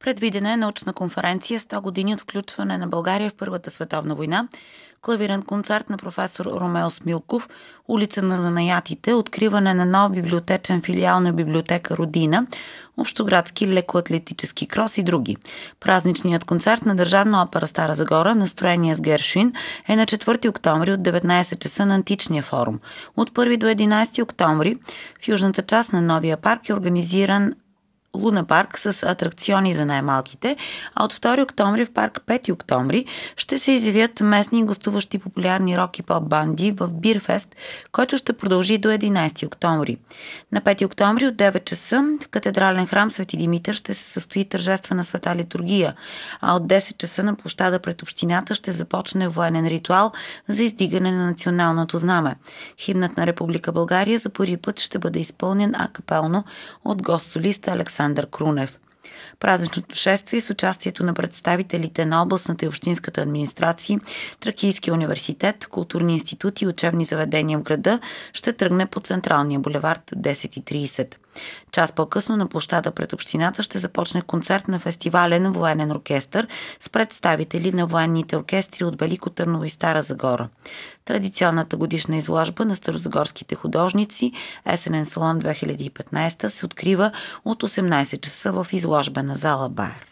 Предвидена е научна конференция 100 години от включване на България в Първата световна война, клавирен концерт на професор Ромео Смилков, улица на занаятите, откриване на нов библиотечен филиал на библиотека Родина, общоградски лекоатлетически крос и други. Празничният концерт на Държавна опера Стара Загора, настроение с Гершвин, е на 4 октомври от 19 часа на Античния форум. От 1 до 11 октомври в южната част на новия парк е организиран Луна парк с атракциони за най-малките, а от 2 октомври в парк 5 октомври ще се изявят местни гостуващи популярни рок и поп банди в Бирфест, който ще продължи до 11 октомври. На 5 октомври от 9 часа в катедрален храм Свети Димитър ще се състои тържествена света литургия, а от 10 часа на площада пред общината ще започне военен ритуал за издигане на националното знаме. Химнат на Република България за първи път ще бъде изпълнен акапелно от гост-солиста Александър Александър Крунев. Празничното шествие с участието на представителите на областната и общинската администрации, Тракийския университет, културни институти и учебни заведения в града ще тръгне по централния булевард 10.30. Час по-късно на площада пред общината ще започне концерт на фестивален военен оркестър с представители на военните оркестри от Велико Търново и Стара Загора. Традиционната годишна изложба на старозагорските художници Есенен салон 2015 се открива от 18 часа в изложбена зала Байер.